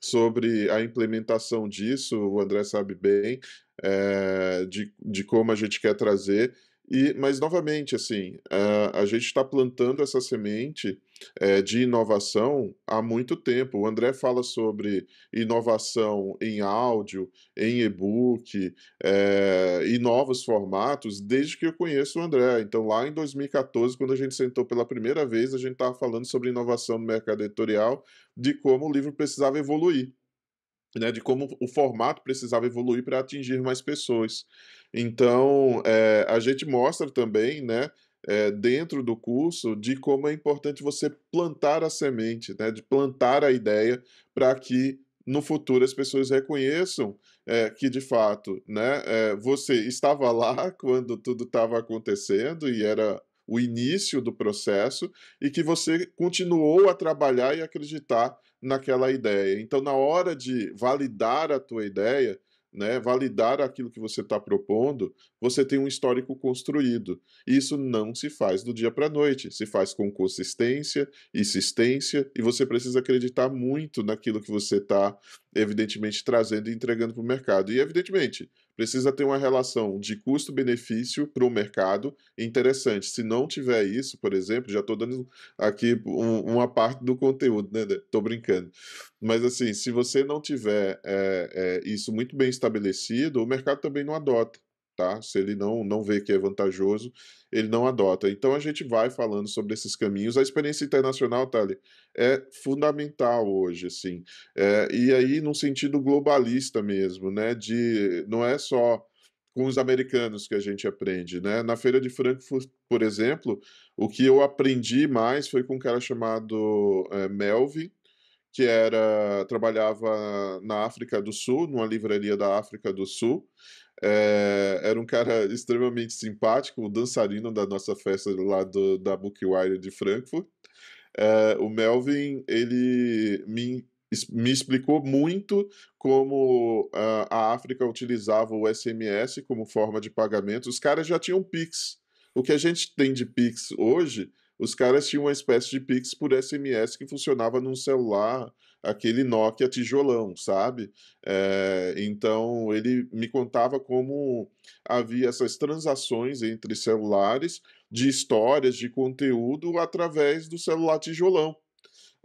sobre a implementação disso, o André sabe bem, é, de, de como a gente quer trazer. E, mas, novamente, assim, a gente está plantando essa semente é, de inovação há muito tempo. O André fala sobre inovação em áudio, em e-book é, e novos formatos desde que eu conheço o André. Então, lá em 2014, quando a gente sentou pela primeira vez, a gente estava falando sobre inovação no mercado editorial, de como o livro precisava evoluir. Né, de como o formato precisava evoluir para atingir mais pessoas. Então, é, a gente mostra também né, é, dentro do curso de como é importante você plantar a semente, né, de plantar a ideia para que no futuro as pessoas reconheçam é, que de fato né, é, você estava lá [LAUGHS] quando tudo estava acontecendo e era o início do processo e que você continuou a trabalhar e acreditar naquela ideia. Então, na hora de validar a tua ideia, né, validar aquilo que você está propondo, você tem um histórico construído. isso não se faz do dia para a noite, se faz com consistência, insistência, e você precisa acreditar muito naquilo que você está, evidentemente, trazendo e entregando para o mercado. E, evidentemente, precisa ter uma relação de custo-benefício para o mercado interessante. Se não tiver isso, por exemplo, já estou dando aqui um, uma parte do conteúdo, né? Estou né, brincando. Mas assim, se você não tiver é, é, isso muito bem estabelecido, o mercado também não adota tá? Se ele não, não vê que é vantajoso, ele não adota. Então a gente vai falando sobre esses caminhos. A experiência internacional, Thalia, é fundamental hoje, assim. É, e aí num sentido globalista mesmo, né? De não é só com os americanos que a gente aprende, né? Na feira de Frankfurt, por exemplo, o que eu aprendi mais foi com um cara chamado é, Melvin, que era trabalhava na África do Sul, numa livraria da África do Sul, é, era um cara extremamente simpático, o dançarino da nossa festa lá do, da Bookwire de Frankfurt. É, o Melvin, ele me, me explicou muito como a, a África utilizava o SMS como forma de pagamento. Os caras já tinham Pix. O que a gente tem de Pix hoje, os caras tinham uma espécie de Pix por SMS que funcionava num celular aquele Nokia tijolão, sabe? É, então ele me contava como havia essas transações entre celulares de histórias, de conteúdo através do celular tijolão.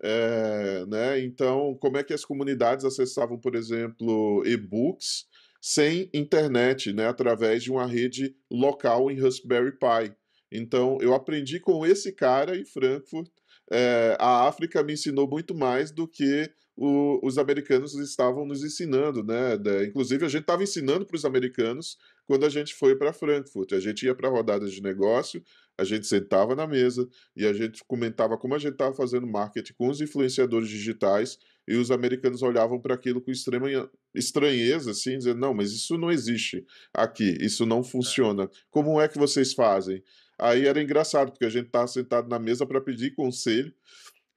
É, né? Então, como é que as comunidades acessavam, por exemplo, e-books sem internet, né? através de uma rede local em Raspberry Pi? Então, eu aprendi com esse cara em Frankfurt é, a África me ensinou muito mais do que o, os americanos estavam nos ensinando, né? inclusive, a gente estava ensinando para os americanos quando a gente foi para Frankfurt. A gente ia para rodadas de negócio, a gente sentava na mesa e a gente comentava como a gente estava fazendo marketing com os influenciadores digitais e os americanos olhavam para aquilo com extrema estranheza, assim, dizendo: não, mas isso não existe aqui, isso não é. funciona. Como é que vocês fazem? Aí era engraçado, porque a gente estava sentado na mesa para pedir conselho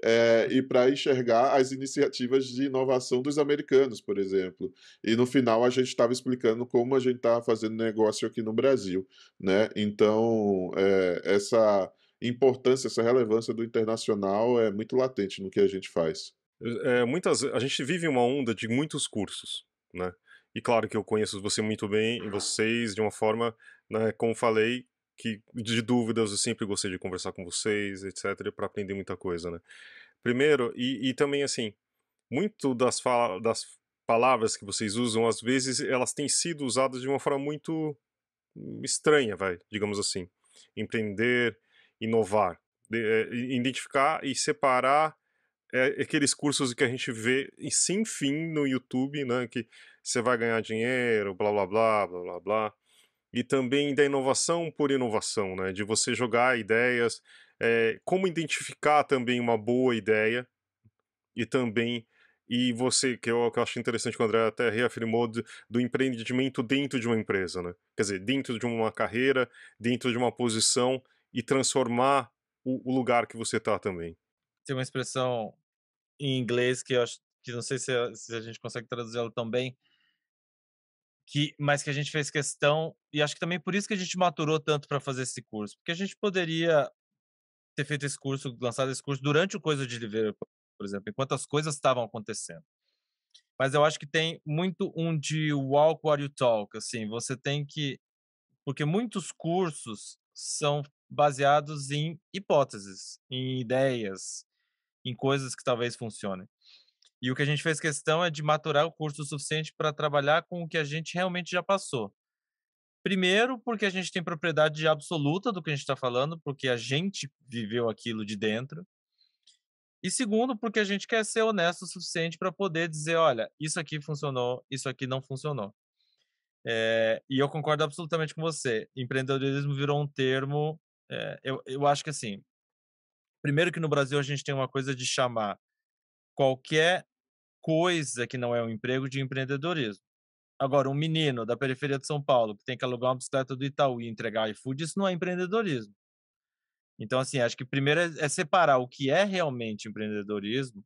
é, e para enxergar as iniciativas de inovação dos americanos, por exemplo. E no final a gente estava explicando como a gente estava fazendo negócio aqui no Brasil. Né? Então, é, essa importância, essa relevância do internacional é muito latente no que a gente faz. É, muitas, a gente vive uma onda de muitos cursos, né? E claro que eu conheço você muito bem e vocês de uma forma, né, como falei, que de dúvidas eu sempre gostei de conversar com vocês, etc, para aprender muita coisa, né? Primeiro e, e também assim, muito das fala, das palavras que vocês usam, às vezes elas têm sido usadas de uma forma muito estranha, vai, digamos assim, empreender, inovar, de, é, identificar e separar é, aqueles cursos que a gente vê e sem fim no YouTube, né, que você vai ganhar dinheiro, blá blá blá, blá blá blá e também da inovação por inovação, né? De você jogar ideias, é, como identificar também uma boa ideia e também e você que eu, que eu acho interessante que o André até reafirmou do, do empreendimento dentro de uma empresa, né? Quer dizer, dentro de uma carreira, dentro de uma posição e transformar o, o lugar que você está também. Tem uma expressão em inglês que eu acho que não sei se, é, se a gente consegue traduzi-la tão bem, que mas que a gente fez questão e acho que também por isso que a gente maturou tanto para fazer esse curso, porque a gente poderia ter feito esse curso, lançado esse curso durante o coisa de Oliveira, por exemplo, enquanto as coisas estavam acontecendo. Mas eu acho que tem muito um de walk while you talk, assim, você tem que porque muitos cursos são baseados em hipóteses, em ideias, em coisas que talvez funcionem. E o que a gente fez questão é de maturar o curso o suficiente para trabalhar com o que a gente realmente já passou. Primeiro, porque a gente tem propriedade absoluta do que a gente está falando, porque a gente viveu aquilo de dentro. E segundo, porque a gente quer ser honesto o suficiente para poder dizer: olha, isso aqui funcionou, isso aqui não funcionou. É, e eu concordo absolutamente com você. Empreendedorismo virou um termo. É, eu, eu acho que assim. Primeiro, que no Brasil a gente tem uma coisa de chamar qualquer coisa que não é um emprego de empreendedorismo. Agora, um menino da periferia de São Paulo que tem que alugar uma bicicleta do Itaú e entregar iFood, isso não é empreendedorismo. Então, assim, acho que primeiro é, é separar o que é realmente empreendedorismo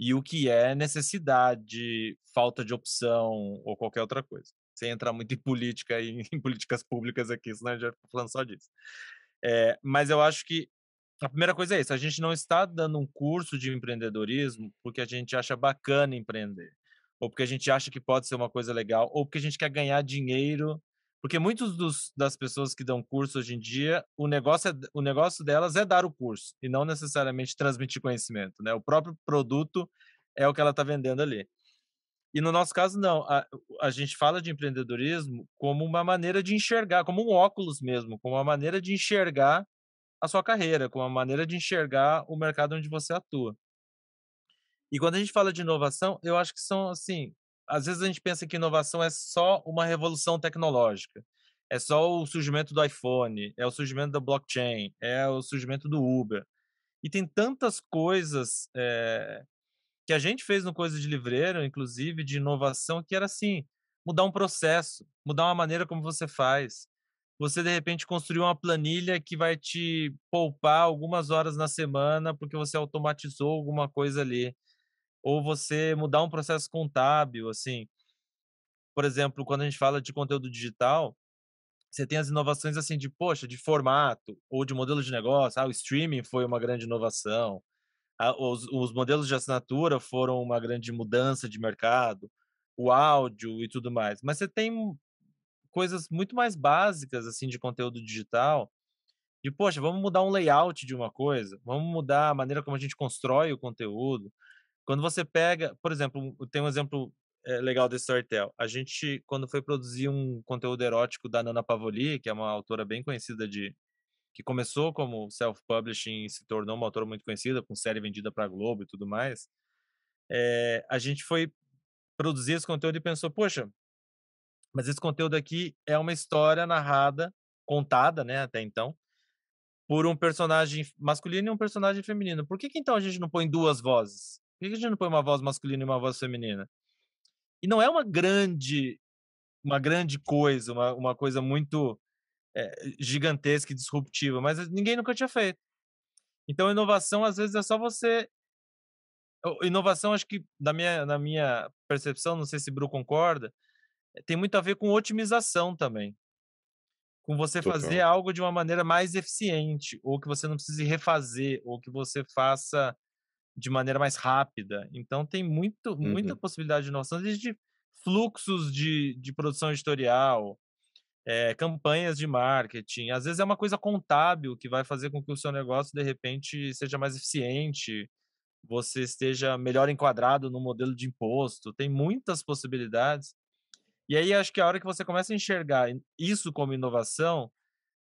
e o que é necessidade, falta de opção ou qualquer outra coisa. Sem entrar muito em política e [LAUGHS] em políticas públicas aqui, senão a gente vai falando só disso. É, mas eu acho que a primeira coisa é isso: a gente não está dando um curso de empreendedorismo porque a gente acha bacana empreender, ou porque a gente acha que pode ser uma coisa legal, ou porque a gente quer ganhar dinheiro. Porque muitas das pessoas que dão curso hoje em dia, o negócio, é, o negócio delas é dar o curso e não necessariamente transmitir conhecimento. Né? O próprio produto é o que ela está vendendo ali. E no nosso caso, não. A, a, gente fala de empreendedorismo como uma maneira de enxergar, como um óculos mesmo, como uma maneira de enxergar a sua carreira, com a maneira de enxergar o mercado onde você atua. E quando a gente fala de inovação, eu acho que são assim, às vezes a gente pensa que inovação é só uma revolução tecnológica. É só o surgimento do iPhone, é o surgimento da blockchain, é o surgimento do Uber. E tem tantas coisas é, que a gente fez no Coisa de Livreiro, inclusive, de inovação, que era assim, mudar um processo, mudar uma maneira como você faz, você de repente construir uma planilha que vai te poupar algumas horas na semana porque você automatizou alguma coisa ali, ou você mudar um processo contábil, assim. Por exemplo, quando a gente fala de conteúdo digital, você tem as inovações assim de, poxa, de formato ou de modelo de negócio. Ah, o streaming foi uma grande inovação. Ah, os, os modelos de assinatura foram uma grande mudança de mercado o áudio e tudo mais. Mas você tem coisas muito mais básicas assim de conteúdo digital. De, poxa, vamos mudar um layout de uma coisa, vamos mudar a maneira como a gente constrói o conteúdo. Quando você pega, por exemplo, tem um exemplo é, legal desse Sortel A gente, quando foi produzir um conteúdo erótico da Nana Pavoli, que é uma autora bem conhecida de. que começou como self-publishing e se tornou uma autora muito conhecida, com série vendida para Globo e tudo mais. É, a gente foi produzir esse conteúdo e pensou, poxa, mas esse conteúdo aqui é uma história narrada, contada, né, até então, por um personagem masculino e um personagem feminino. Por que, que então a gente não põe duas vozes? Por que, que a gente não põe uma voz masculina e uma voz feminina? E não é uma grande, uma grande coisa, uma, uma coisa muito é, gigantesca e disruptiva, mas ninguém nunca tinha feito. Então, inovação, às vezes, é só você. Inovação, acho que, na minha, na minha percepção, não sei se Bru concorda, tem muito a ver com otimização também. Com você Total. fazer algo de uma maneira mais eficiente, ou que você não precise refazer, ou que você faça de maneira mais rápida. Então tem muito, muita uhum. possibilidade de inovação, desde fluxos de, de produção editorial, é, campanhas de marketing. Às vezes é uma coisa contábil que vai fazer com que o seu negócio, de repente, seja mais eficiente, você esteja melhor enquadrado no modelo de imposto. Tem muitas possibilidades e aí acho que a hora que você começa a enxergar isso como inovação,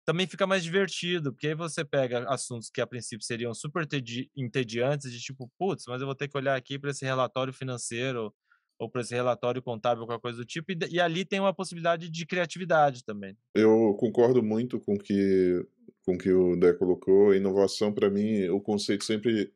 também fica mais divertido, porque aí você pega assuntos que a princípio seriam super tedi- entediantes, de tipo, putz, mas eu vou ter que olhar aqui para esse relatório financeiro ou para esse relatório contábil, qualquer coisa do tipo, e, e, ali tem uma possibilidade de criatividade também. Eu concordo muito com que com que o Dé colocou. Inovação, para mim, o conceito sempre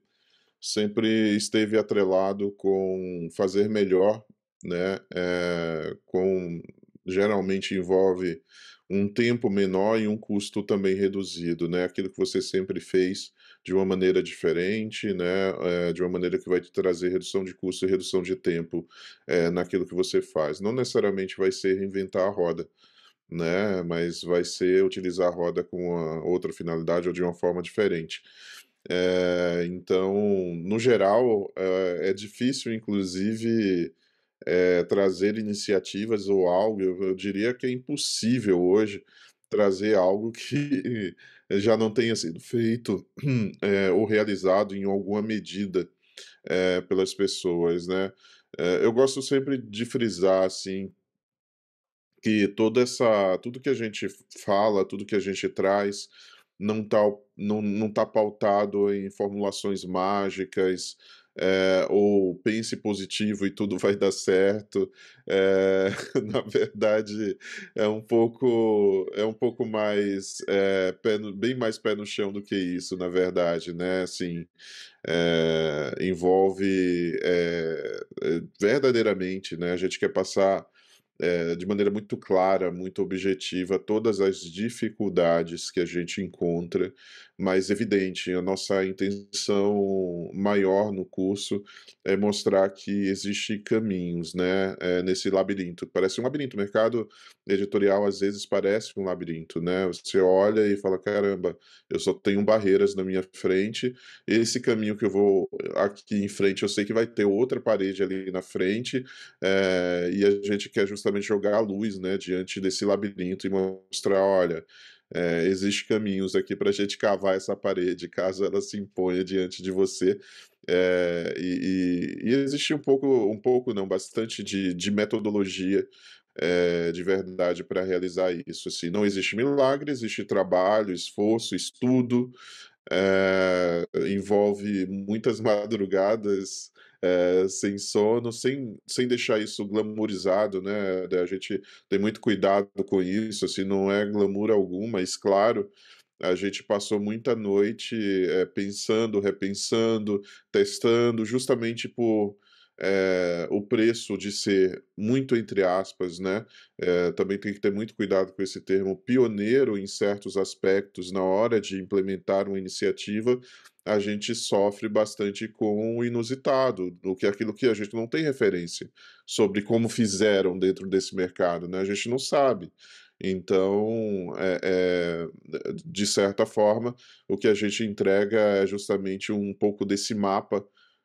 sempre esteve atrelado com fazer melhor né? É, com geralmente envolve um tempo menor e um custo também reduzido, né? Aquilo que você sempre fez de uma maneira diferente, né? É, de uma maneira que vai te trazer redução de custo e redução de tempo é, naquilo que você faz. Não necessariamente vai ser reinventar a roda, né? Mas vai ser utilizar a roda com uma outra finalidade ou de uma forma diferente. É, então, no geral, é difícil, inclusive é, trazer iniciativas ou algo, eu, eu diria que é impossível hoje trazer algo que [LAUGHS] já não tenha sido feito é, [CLEARS THROAT] ou realizado em alguma medida é, pelas pessoas, né? É, eu gosto sempre de frisar assim que toda essa, tudo que a gente fala, tudo que a gente traz não está não, não tá pautado em formulações mágicas, é, ou pense positivo e tudo vai dar certo. É, [LAUGHS] na verdade, é um pouco, é um pouco mais, é, no, bem mais pé no chão do que isso, na verdade, né? Assim, envolve verdadeiramente, né? A gente quer passar é, de maneira muito clara, muito objetiva, todas as dificuldades que a gente encontra, mas evidente, a nossa intenção maior no curso é mostrar que existe caminhos né, é, nesse labirinto. Parece um labirinto, o mercado editorial às vezes parece um labirinto, né? Você olha e fala, caramba, eu só tenho barreiras na minha frente, esse caminho que eu vou aqui em frente, eu sei que vai ter outra parede ali na frente, é, e a gente quer justamente justamente jogar a luz né, diante desse labirinto e mostrar: olha, é, eh, existe caminhos aqui para a gente cavar essa parede, caso ela se imponha diante de você. É, e, e, e, existe um pouco, um pouco não, bastante de, de metodologia é, de verdade para realizar isso. Assim, não existe milagre, existe trabalho, esforço, estudo, é, envolve muitas [LAUGHS] madrugadas é, sem sono, sem, sem deixar isso glamourizado, né? A gente tem muito cuidado com isso, assim, não é glamour algum, mas claro, a gente passou muita noite é, pensando, repensando, testando, justamente por. É, o preço de ser muito entre aspas, né? É, também tem que ter muito cuidado com esse termo pioneiro em certos aspectos na hora de implementar uma iniciativa, a gente sofre bastante com o inusitado, do que aquilo que a gente não tem referência sobre como fizeram dentro desse mercado, né? A gente não sabe. Então, é, é, de certa forma, o que a gente entrega é justamente um pouco desse mapa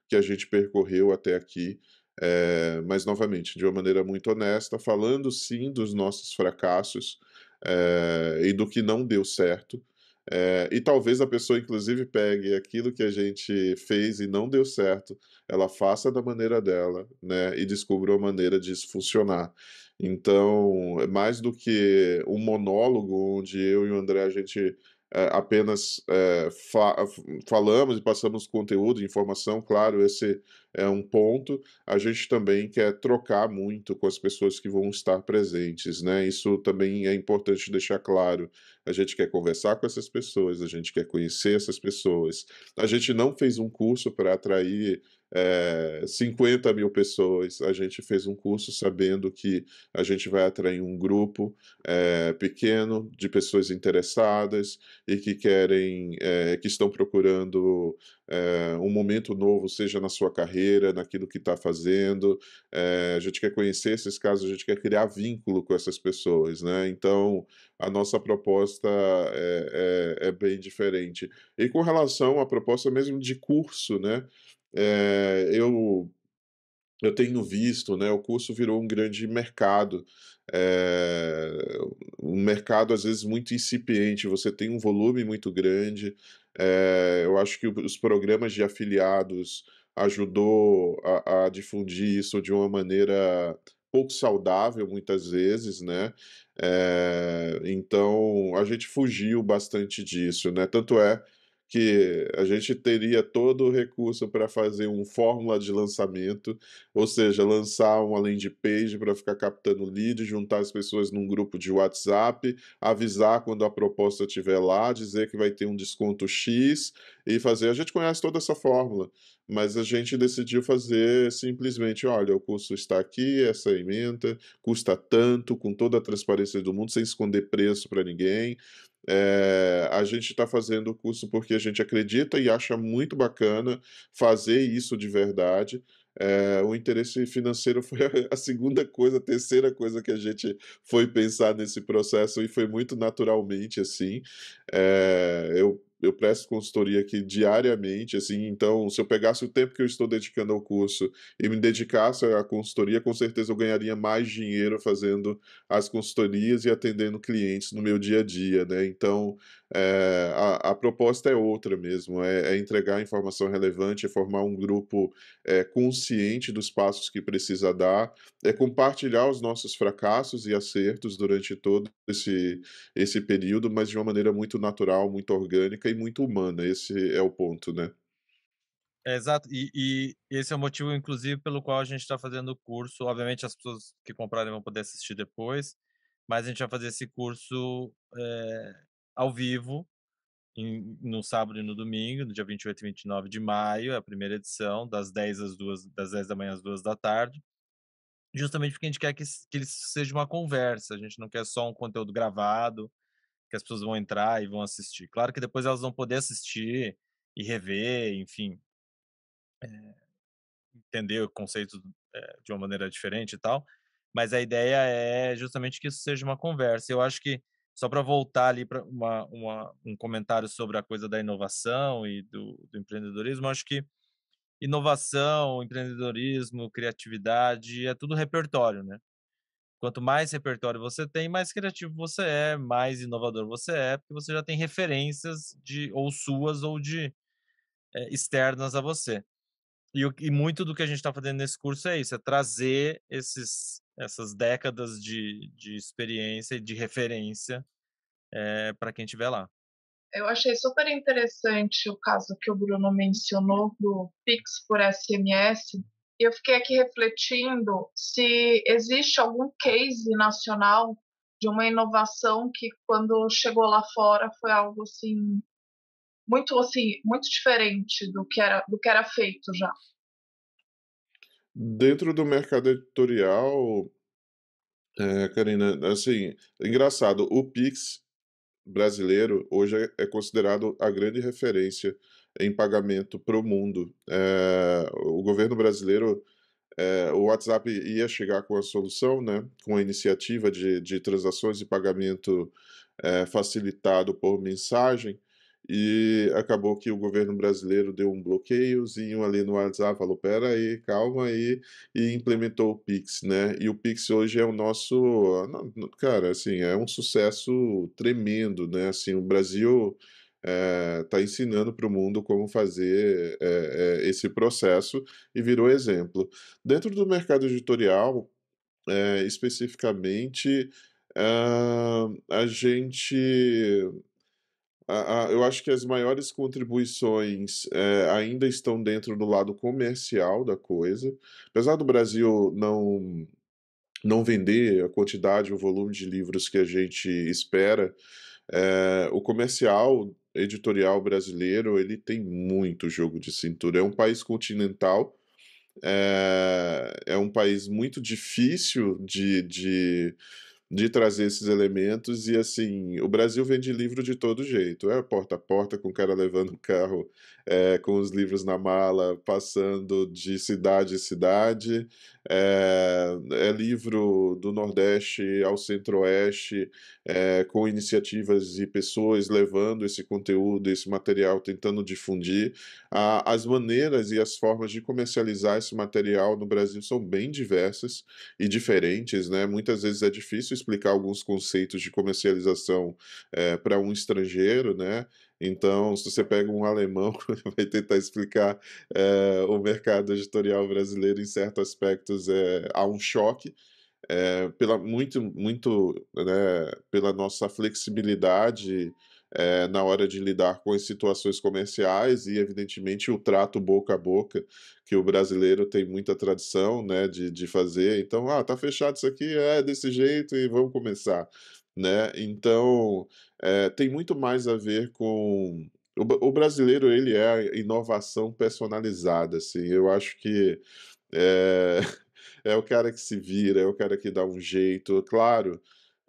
que a gente percorreu até aqui, é, mas novamente, de uma maneira muito honesta, falando sim dos nossos fracassos é, e do que não deu certo é, e talvez a pessoa, inclusive, pegue aquilo que a gente fez e não deu certo, ela faça da maneira dela, né? E descubra uma maneira disso funcionar. Então, é mais do que um monólogo onde eu e o André a gente é, apenas é, fa falamos e passamos conteúdo, informação, claro, esse é um ponto. A gente também quer trocar muito com as pessoas que vão estar presentes, né? Isso também é importante deixar claro. A gente quer conversar com essas pessoas, a gente quer conhecer essas pessoas. A gente não fez um curso para atrair é, eh, 50 mil pessoas. A gente fez um curso sabendo que a gente vai atrair um grupo é, pequeno de pessoas interessadas e que querem, é, que estão procurando um momento novo, seja na sua carreira, naquilo que está fazendo. a gente quer conhecer esses casos, a gente quer criar vínculo com essas pessoas, né? Então a nossa proposta é, é bem diferente. E com relação à proposta mesmo de curso, né? é, eu eu tenho visto, né, o curso virou um grande mercado, é, um mercado às vezes muito incipiente, você tem um volume muito grande, é, eu acho que os programas de afiliados ajudou a, a, difundir isso de uma maneira pouco saudável muitas vezes, né, é, então a gente fugiu bastante disso, né, tanto é que a gente teria todo o recurso para fazer um fórmula de lançamento, ou seja, lançar uma landing page para ficar captando lead, juntar as pessoas num grupo de WhatsApp, avisar quando a proposta estiver lá, dizer que vai ter um desconto X e fazer. A gente conhece toda essa fórmula, mas a gente decidiu fazer simplesmente, olha, o curso está aqui, essa emenda, custa tanto, com toda a transparência do mundo, sem esconder preço para ninguém. É, a gente está fazendo o curso porque a gente acredita e acha muito bacana fazer isso de verdade. É, o interesse financeiro [LAUGHS] foi a segunda coisa, a terceira coisa que a gente foi pensar nesse processo e foi muito naturalmente assim. É, eu eu presto consultoria aqui diariamente, assim, então se eu pegasse o tempo que eu estou dedicando ao curso e me dedicasse à consultoria, com certeza eu ganharia mais dinheiro fazendo as consultorias e atendendo clientes no meu dia a dia, né? Então é, a, a, proposta é outra mesmo, é, é, entregar informação relevante, é formar um grupo é, consciente dos passos que precisa dar, é compartilhar os nossos fracassos e acertos durante todo esse, esse período, mas de uma maneira muito natural, muito orgânica muito humana, esse é o ponto, né? É, exato, e, e, esse é o motivo, inclusive, pelo qual a gente está fazendo o curso. Obviamente, as pessoas que comprarem vão poder assistir depois, mas a gente vai fazer esse curso é, ao vivo, em, no sábado e no domingo, no dia 28 e 29 de maio, é a primeira edição, das 10, às 2, das 10 da manhã às 2 da tarde, justamente porque a gente quer que, que ele seja uma conversa, a gente não quer só um conteúdo gravado, que as pessoas vão entrar e vão assistir. Claro que depois elas vão poder assistir e rever, enfim, é, entender o conceito é, de uma maneira diferente e tal. Mas a ideia é justamente que isso seja uma conversa. Eu acho que só para voltar ali para um comentário sobre a coisa da inovação e do, do empreendedorismo, acho que inovação, empreendedorismo, criatividade é tudo repertório, né? Quanto mais repertório você tem, mais criativo você é, mais inovador você é, porque você já tem referências de ou suas ou de é, externas a você. E, e muito do que a gente está fazendo nesse curso é isso, é trazer esses, essas décadas de, de experiência e de referência é, eh, para quem estiver lá. Eu achei super interessante o caso que o Bruno mencionou do Pix por SMS, eu fiquei aqui refletindo se existe algum case nacional de uma inovação que quando chegou lá fora foi algo assim muito assim muito diferente do que era do que era feito já dentro do mercado editorial é, Karina assim é engraçado o Pix brasileiro hoje é, é considerado a grande referência em pagamento para o mundo. É, o governo brasileiro, é, o WhatsApp ia chegar com a solução, né, com a iniciativa de, de transações e pagamento é, facilitado por mensagem, e acabou que o governo brasileiro deu um bloqueiozinho ali no WhatsApp, falou, pera aí, calma aí, e implementou o Pix, né? E o Pix hoje é o nosso, ah, cara, assim, é um sucesso tremendo, né? Assim, o Brasil está eh, é, ensinando para o mundo como fazer é, é, esse processo e virou exemplo. Dentro do mercado editorial, especificamente, ah, a gente. eu acho que as maiores contribuições ainda estão dentro do lado comercial da coisa. Apesar do Brasil não não vender a quantidade, o volume de livros que a gente espera, é, o comercial editorial brasileiro ele tem muito jogo de cintura. É um país continental, é, é um país muito difícil de, de, de, trazer esses elementos. E assim, o Brasil vende livro de todo jeito: é porta a porta, com o cara levando o carro, é, com os livros na mala, passando de cidade em cidade, é, é livro do Nordeste ao Centro-Oeste, é, com iniciativas e pessoas levando esse conteúdo, esse material, tentando difundir. A, as maneiras e as formas de comercializar esse material no Brasil são bem diversas e diferentes, né? Muitas vezes é difícil explicar alguns conceitos de comercialização é, para um estrangeiro, né? Então, se você pega um alemão, [LAUGHS] vai tentar explicar é, o mercado editorial brasileiro em certos aspectos, é, há um choque. É, pela muito muito né, pela nossa flexibilidade é, na hora de lidar com as situações comerciais e, evidentemente, o trato boca a boca, que o brasileiro tem muita tradição né, de, de fazer. Então, ah, tá fechado isso aqui, é desse jeito e vamos começar né? Então é, tem muito mais a ver com o, o, brasileiro ele é inovação personalizada, assim. Eu acho que é, [LAUGHS] é o cara que se vira, é o cara que dá um jeito, claro.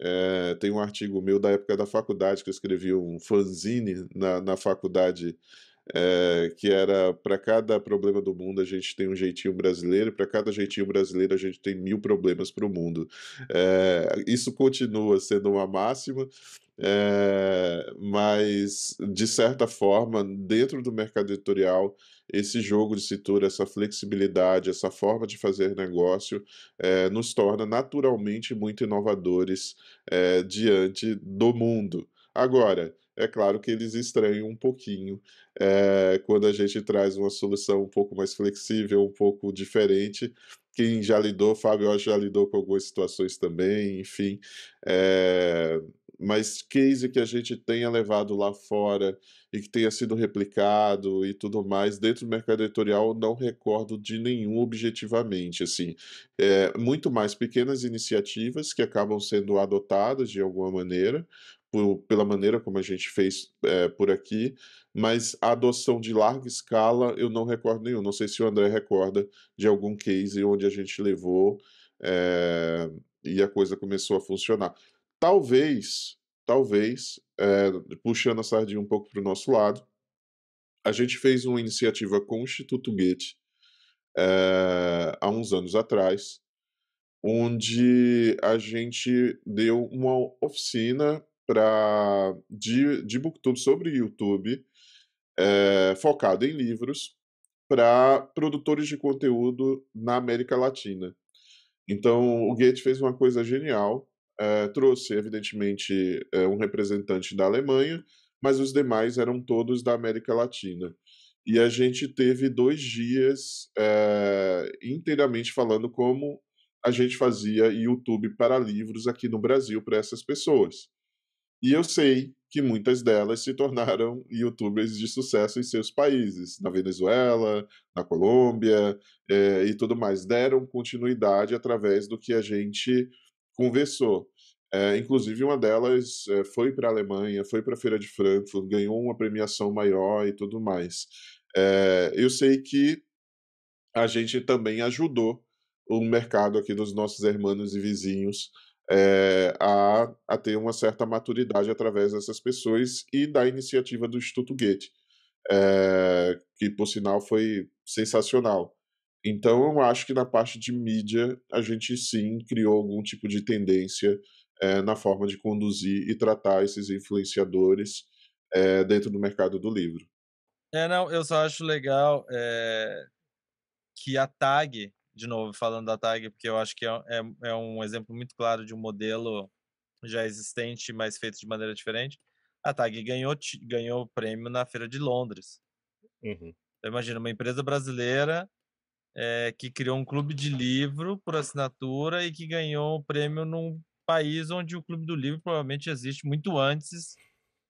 É, tem um artigo meu da época da faculdade que eu escrevi um fanzine na, na faculdade é, que era para cada problema do mundo a gente tem um jeitinho brasileiro, para cada jeitinho brasileiro a gente tem mil problemas para o mundo. É, isso continua sendo uma máxima, é, mas de certa forma, dentro do mercado editorial, esse jogo de cintura, essa flexibilidade, essa forma de fazer negócio, é, nos torna naturalmente muito inovadores é, diante do mundo. Agora, é claro que eles estranham um pouquinho é, quando a gente traz uma solução um pouco mais flexível, um pouco diferente. Quem já lidou, Fábio já lidou com algumas situações também, enfim. É, mas case que a gente tenha levado lá fora e que tenha sido replicado e tudo mais dentro do mercado editorial não recordo de nenhum objetivamente assim é, muito mais pequenas iniciativas que acabam sendo adotadas de alguma maneira por, pela maneira como a gente fez é, por aqui, mas a adoção de larga escala eu não recordo nenhum. Não sei se o André recorda de algum case onde a gente levou é, e a coisa começou a funcionar. Talvez, talvez, é, puxando a sardinha um pouco para o nosso lado, a gente fez uma iniciativa com o Instituto Goethe há uns anos atrás, onde a gente deu uma oficina pra, de, de booktube sobre YouTube, é, focado em livros, para produtores de conteúdo na América Latina. Então, o Goethe fez uma coisa genial, é, trouxe, evidentemente, é, um representante da Alemanha, mas os demais eram todos da América Latina. E a gente teve dois dias inteiramente falando como a gente fazia YouTube para livros aqui no Brasil para essas pessoas. E eu sei que muitas delas se tornaram [LAUGHS] youtubers de sucesso em seus países, na Venezuela, na Colômbia é, e tudo mais. Deram continuidade através do que a gente conversou. É, inclusive, uma delas é, foi para a Alemanha, foi para a Feira de Frankfurt, ganhou uma premiação maior e tudo mais. É, eu sei que a gente também ajudou o mercado aqui dos nossos irmãos e vizinhos é, a, a ter uma certa maturidade através dessas pessoas e da iniciativa do Instituto Goethe, é, que por sinal foi sensacional. Então eu acho que na parte de mídia a gente sim criou algum tipo de tendência é, na forma de conduzir e tratar esses influenciadores dentro do mercado do livro. É, não, eu só acho legal que a tag de novo, falando da tag, porque eu acho que é, é, é um exemplo muito claro de um modelo já existente, mas feito de maneira diferente. A tag ganhou, ganhou o prêmio na Feira de Londres. Uhum. Então, imagina, uma empresa brasileira é, que criou um clube de livro por assinatura e que ganhou o prêmio num país onde o clube do livro provavelmente existe muito antes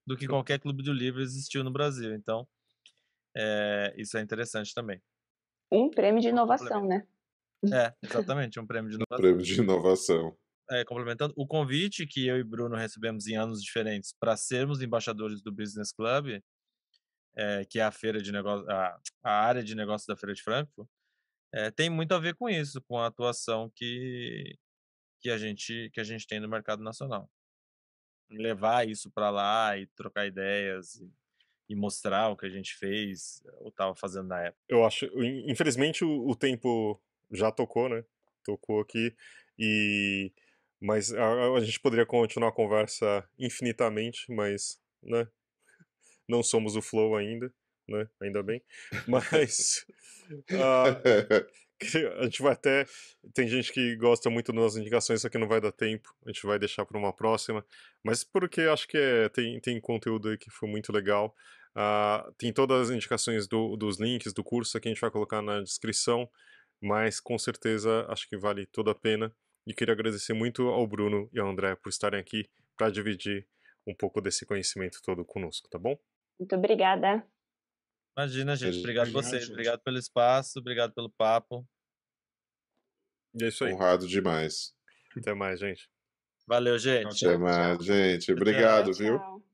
do que qualquer clube do livro existiu no Brasil. Então, é, isso é interessante também. Um prêmio de é inovação, né? Hum. É, exatamente, um prêmio de inovação. Um prêmio de inovação. É, complementando, o convite que eu e Bruno recebemos em anos diferentes para sermos embaixadores do Business Club, é, que é a feira de negócio, a, a área de negócios da Feira de Frankfurt, é, eh, tem muito a ver com isso, com a atuação que, que, a, gente, que a gente tem no mercado nacional. Levar isso para lá e trocar ideias e, e, mostrar o que a gente fez ou estava fazendo na época. Eu acho, infelizmente, o, o tempo já tocou, né? Tocou aqui e mas a, a, gente poderia continuar a conversa infinitamente, mas, né? Não somos o Flow ainda, né? Ainda bem. [LAUGHS] Mas ah, [LAUGHS] a gente vai até tem gente que gosta muito das indicações, só que não vai dar tempo. A gente vai deixar para uma próxima, mas porque acho que é, tem tem conteúdo aí que foi muito legal. Uh, tem todas as indicações do, dos links do curso que a gente vai colocar na descrição mas com certeza acho que vale toda a pena. E queria agradecer muito ao Bruno e ao André por estarem aqui para dividir um pouco desse conhecimento todo conosco, tá bom? Muito obrigada. Imagina, gente. Obrigado a vocês. Obrigado pelo espaço, obrigado pelo papo. E é isso aí. Honrado demais. Até mais, gente. Valeu, gente. Até mais, gente. Obrigado, Até viu? Tchau.